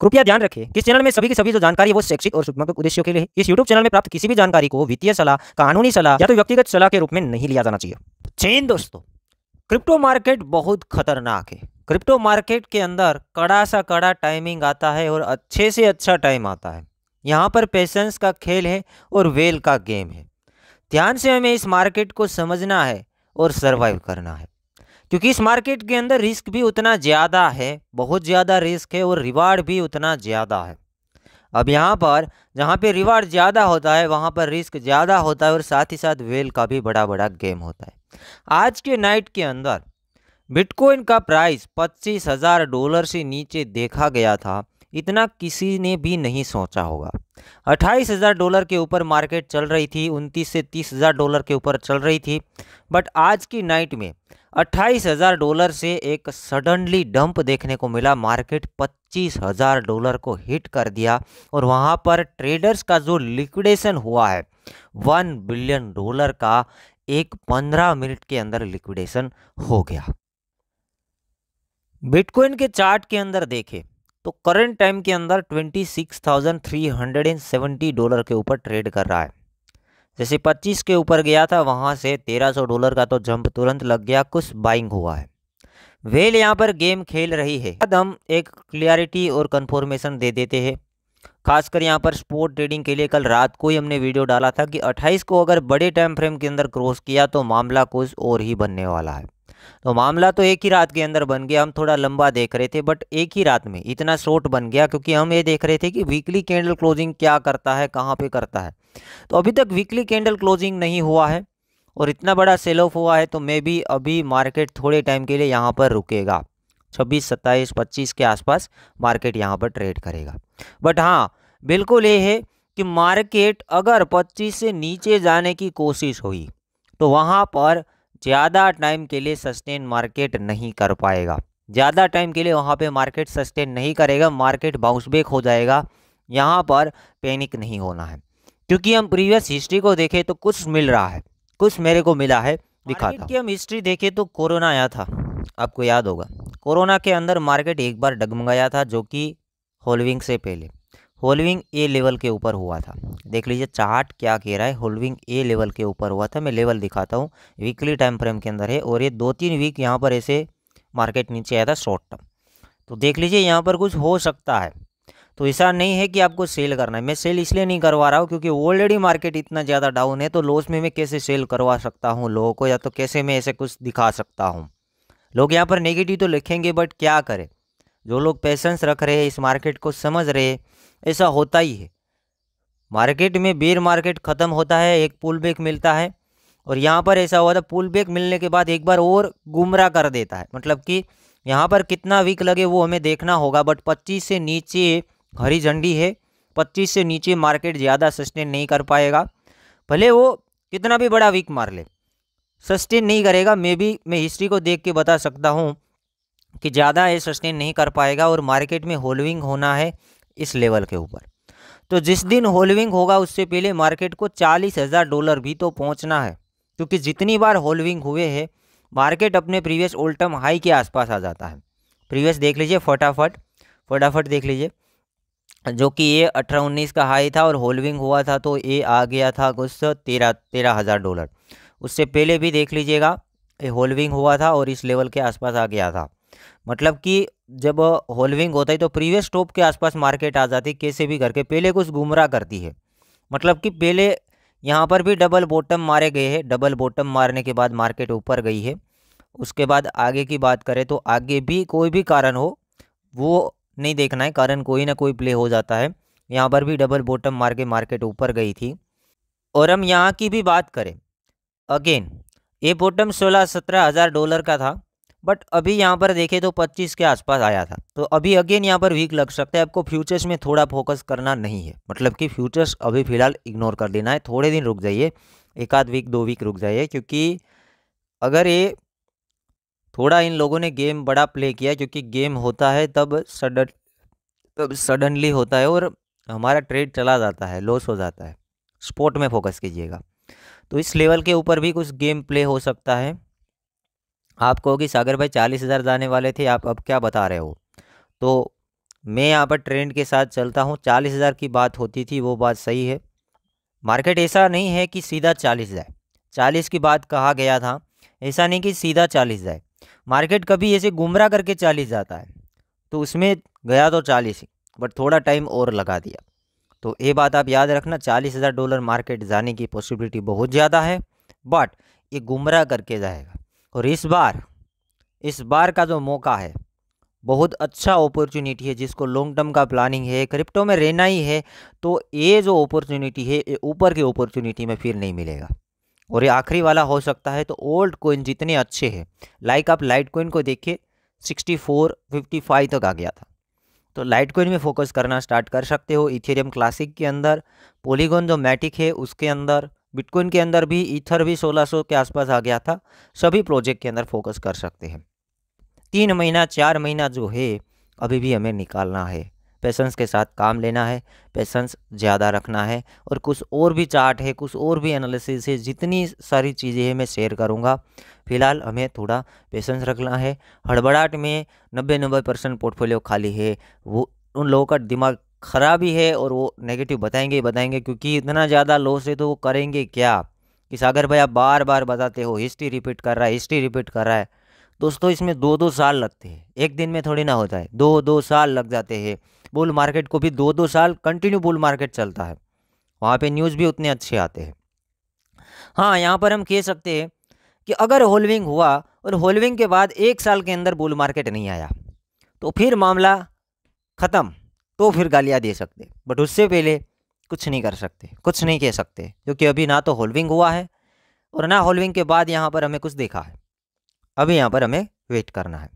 कृपया ध्यान रखें कि चैनल में सभी की सभी जो जानकारी है वो शैक्षिक और शुभात्मक उद्देश्यों के लिए इस यूट्यूब चैनल में प्राप्त किसी भी जानकारी को वित्तीय सलाह कानूनी सलाह या तो व्यक्तिगत सलाह के रूप में नहीं लिया जाना चाहिए चेन दोस्तों क्रिप्टो मार्केट बहुत खतरनाक है क्रिप्टो मार्केट के अंदर कड़ा सा कड़ा टाइमिंग आता है और अच्छे से अच्छा टाइम आता है यहाँ पर पेशेंस का खेल है और वेल का गेम है ध्यान से हमें इस मार्केट को समझना है और सर्वाइव करना है क्योंकि इस मार्केट के अंदर रिस्क भी उतना ज़्यादा है बहुत ज़्यादा रिस्क है और रिवार्ड भी उतना ज़्यादा है अब यहाँ पर जहाँ पे रिवार्ड ज़्यादा होता है वहाँ पर रिस्क ज़्यादा होता है और साथ ही साथ वेल का भी बड़ा बड़ा गेम होता है आज के नाइट के अंदर बिटकॉइन का प्राइस पच्चीस हज़ार डॉलर से नीचे देखा गया था इतना किसी ने भी नहीं सोचा होगा अट्ठाईस हज़ार डॉलर के ऊपर मार्केट चल रही थी उनतीस से तीस हज़ार डॉलर के ऊपर चल रही थी बट आज की नाइट में अट्ठाईस हज़ार डॉलर से एक सडनली डंप देखने को मिला मार्केट पच्चीस हज़ार डॉलर को हिट कर दिया और वहां पर ट्रेडर्स का जो लिक्विडेशन हुआ है वन बिलियन डॉलर का एक पंद्रह मिनट के अंदर लिक्विडेशन हो गया बिटकॉइन के चार्ट के अंदर देखें तो करंट टाइम के अंदर 26,370 डॉलर के ऊपर ट्रेड कर रहा है जैसे 25 के ऊपर गया था वहाँ से 1300 डॉलर का तो जंप तुरंत लग गया कुछ बाइंग हुआ है वेल यहाँ पर गेम खेल रही है हम एक क्लियरिटी और कन्फॉर्मेशन दे देते हैं खासकर यहाँ पर स्पोर्ट ट्रेडिंग के लिए कल रात को ही हमने वीडियो डाला था कि 28 को अगर बड़े टाइम फ्रेम के अंदर क्रॉस किया तो मामला कुछ और ही बनने वाला है तो मामला तो एक ही रात के अंदर बन गया हम थोड़ा लंबा देख रहे थे बट एक ही रात में इतना शॉर्ट बन गया क्योंकि हम ये देख रहे थे कि वीकली कैंडल क्लोजिंग क्या करता है कहाँ पे करता है तो अभी तक वीकली कैंडल क्लोजिंग नहीं हुआ है और इतना बड़ा सेल ऑफ हुआ है तो मे भी अभी मार्केट थोड़े टाइम के लिए यहाँ पर रुकेगा छब्बीस सत्ताईस पच्चीस के आसपास मार्केट यहाँ पर ट्रेड करेगा बट हाँ बिल्कुल ये है कि मार्केट अगर 25 से नीचे जाने की कोशिश हुई तो वहाँ पर ज़्यादा टाइम के लिए सस्टेन मार्केट नहीं कर पाएगा ज़्यादा टाइम के लिए वहाँ पे मार्केट सस्टेन नहीं करेगा मार्केट बाउंस बैक हो जाएगा यहाँ पर पैनिक नहीं होना है क्योंकि हम प्रीवियस हिस्ट्री को देखें तो कुछ मिल रहा है कुछ मेरे को मिला है दिखा कि हम हिस्ट्री देखें तो कोरोना आया था आपको याद होगा कोरोना के अंदर मार्केट एक बार डगमगाया था जो कि होलविंग से पहले होल्विंग ए लेवल के ऊपर हुआ था देख लीजिए चार्ट क्या कह रहा है होल्विंग ए लेवल के ऊपर हुआ था मैं लेवल दिखाता हूँ वीकली टाइम फ्रेम के अंदर है और ये दो तीन वीक यहाँ पर ऐसे मार्केट नीचे आया था शॉर्ट टर्म तो देख लीजिए यहाँ पर कुछ हो सकता है तो ऐसा नहीं है कि आपको सेल करना है मैं सेल इसलिए नहीं करवा रहा हूँ क्योंकि ऑलरेडी मार्केट इतना ज़्यादा डाउन है तो लॉस में मैं कैसे सेल करवा सकता हूँ लोगों को या तो कैसे मैं ऐसे कुछ दिखा सकता हूँ लोग यहाँ पर नेगेटिव तो लिखेंगे बट क्या करें जो लोग पैसेंस रख रहे हैं इस मार्केट को समझ रहे ऐसा होता ही है मार्केट में बेर मार्केट ख़त्म होता है एक पुल बैक मिलता है और यहाँ पर ऐसा हुआ था पुल बैक मिलने के बाद एक बार और गुमराह कर देता है मतलब कि यहाँ पर कितना वीक लगे वो हमें देखना होगा बट 25 से नीचे हरी झंडी है 25 से नीचे मार्केट ज़्यादा सस्टेन नहीं कर पाएगा भले वो कितना भी बड़ा वीक मार ले सस्टेन नहीं करेगा मे बी मैं हिस्ट्री को देख के बता सकता हूँ कि ज़्यादा ये सस्टेन नहीं कर पाएगा और मार्केट में होल्विंग होना है इस लेवल के ऊपर तो जिस दिन होल्विंग होगा उससे पहले मार्केट को चालीस हज़ार डॉलर भी तो पहुंचना है क्योंकि जितनी बार होल्विंग हुए हैं मार्केट अपने प्रीवियस ओल्टम हाई के आसपास आ जाता है प्रीवियस देख लीजिए फटाफट फटाफट देख लीजिए जो कि ये अठारह उन्नीस का हाई था और होल्विंग हुआ था तो ये आ गया था कुछ तेरह तेरह हज़ार डॉलर उससे पहले भी देख लीजिएगा ये होल्विंग हुआ था और इस लेवल के आसपास आ गया था मतलब कि जब होलविंग होता है तो प्रीवियस टॉप के आसपास मार्केट आ जाती है कैसे भी करके पहले कुछ गुमराह करती है मतलब कि पहले यहाँ पर भी डबल बॉटम मारे गए हैं डबल बॉटम मारने के बाद मार्केट ऊपर गई है उसके बाद आगे की बात करें तो आगे भी कोई भी कारण हो वो नहीं देखना है कारण कोई ना कोई प्ले हो जाता है यहाँ पर भी डबल बॉटम मार के मार्केट ऊपर गई थी और हम यहाँ की भी बात करें अगेन ये बॉटम सोलह सत्रह हज़ार डॉलर का था बट अभी यहाँ पर देखें तो 25 के आसपास आया था तो अभी अगेन यहाँ पर वीक लग सकता है आपको फ्यूचर्स में थोड़ा फोकस करना नहीं है मतलब कि फ्यूचर्स अभी फ़िलहाल इग्नोर कर देना है थोड़े दिन रुक जाइए एक आध वीक दो वीक रुक जाइए क्योंकि अगर ये थोड़ा इन लोगों ने गेम बड़ा प्ले किया क्योंकि गेम होता है तब सडन तब सडनली होता है और हमारा ट्रेड चला जाता है लॉस हो जाता है स्पोर्ट में फोकस कीजिएगा तो इस लेवल के ऊपर भी कुछ गेम प्ले हो सकता है आप कहो कि सागर भाई चालीस हज़ार जाने वाले थे आप अब क्या बता रहे हो तो मैं यहाँ पर ट्रेंड के साथ चलता हूँ चालीस हज़ार की बात होती थी वो बात सही है मार्केट ऐसा नहीं है कि सीधा चालीस जाए चालीस की बात कहा गया था ऐसा नहीं कि सीधा चालीस जाए मार्केट कभी ऐसे गुमराह करके चालीस जाता है तो उसमें गया तो चालीस ही बट थोड़ा टाइम और लगा दिया तो ये बात आप याद रखना चालीस हज़ार डॉलर मार्केट जाने की पॉसिबिलिटी बहुत ज़्यादा है बट ये गुमराह करके जाएगा और इस बार इस बार का जो मौका है बहुत अच्छा अपॉर्चुनिटी है जिसको लॉन्ग टर्म का प्लानिंग है क्रिप्टो में रहना ही है तो ये जो अपॉर्चुनिटी है ये ऊपर की अपॉर्चुनिटी में फिर नहीं मिलेगा और ये आखिरी वाला हो सकता है तो ओल्ड कोइन जितने अच्छे हैं लाइक आप लाइट कोइन को देखिए सिक्सटी फोर फिफ्टी फाइव तक आ गया था तो लाइट कोइन में फोकस करना स्टार्ट कर सकते हो इथेरियम क्लासिक के अंदर पोलीगोन जो मैटिक है उसके अंदर बिटकॉइन के अंदर भी ईथर भी 1600 के आसपास आ गया था सभी प्रोजेक्ट के अंदर फोकस कर सकते हैं तीन महीना चार महीना जो है अभी भी हमें निकालना है पेशेंस के साथ काम लेना है पेशेंस ज़्यादा रखना है और कुछ और भी चार्ट है कुछ और भी एनालिसिस है जितनी सारी चीज़ें हैं मैं शेयर करूँगा फिलहाल हमें थोड़ा पेशेंस रखना है हड़बड़ाहट में नब्बे नब्बे परसेंट पोर्टफोलियो खाली है वो उन लोगों का दिमाग ख़राबी है और वो नेगेटिव बताएंगे ही बताएंगे क्योंकि इतना ज़्यादा लॉस है तो वो करेंगे क्या कि सागर भाई आप बार बार बताते हो हिस्ट्री रिपीट कर रहा है हिस्ट्री रिपीट कर रहा है दोस्तों इसमें दो दो साल लगते हैं एक दिन में थोड़ी ना होता है दो दो साल लग जाते हैं बुल मार्केट को भी दो दो साल कंटिन्यू बुल मार्केट चलता है वहाँ पर न्यूज़ भी उतने अच्छे आते हैं हाँ यहाँ पर हम कह सकते हैं कि अगर होल्विंग हुआ और होल्विंग के बाद एक साल के अंदर बुल मार्केट नहीं आया तो फिर मामला ख़त्म तो फिर गालियाँ दे सकते बट उससे पहले कुछ नहीं कर सकते कुछ नहीं कह सकते क्योंकि अभी ना तो होल्विंग हुआ है और ना होल्विंग के बाद यहाँ पर हमें कुछ देखा है अभी यहाँ पर हमें वेट करना है